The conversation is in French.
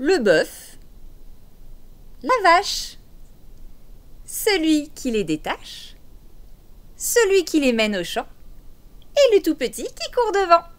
le bœuf, la vache, celui qui les détache, celui qui les mène au champ, et le tout petit qui court devant.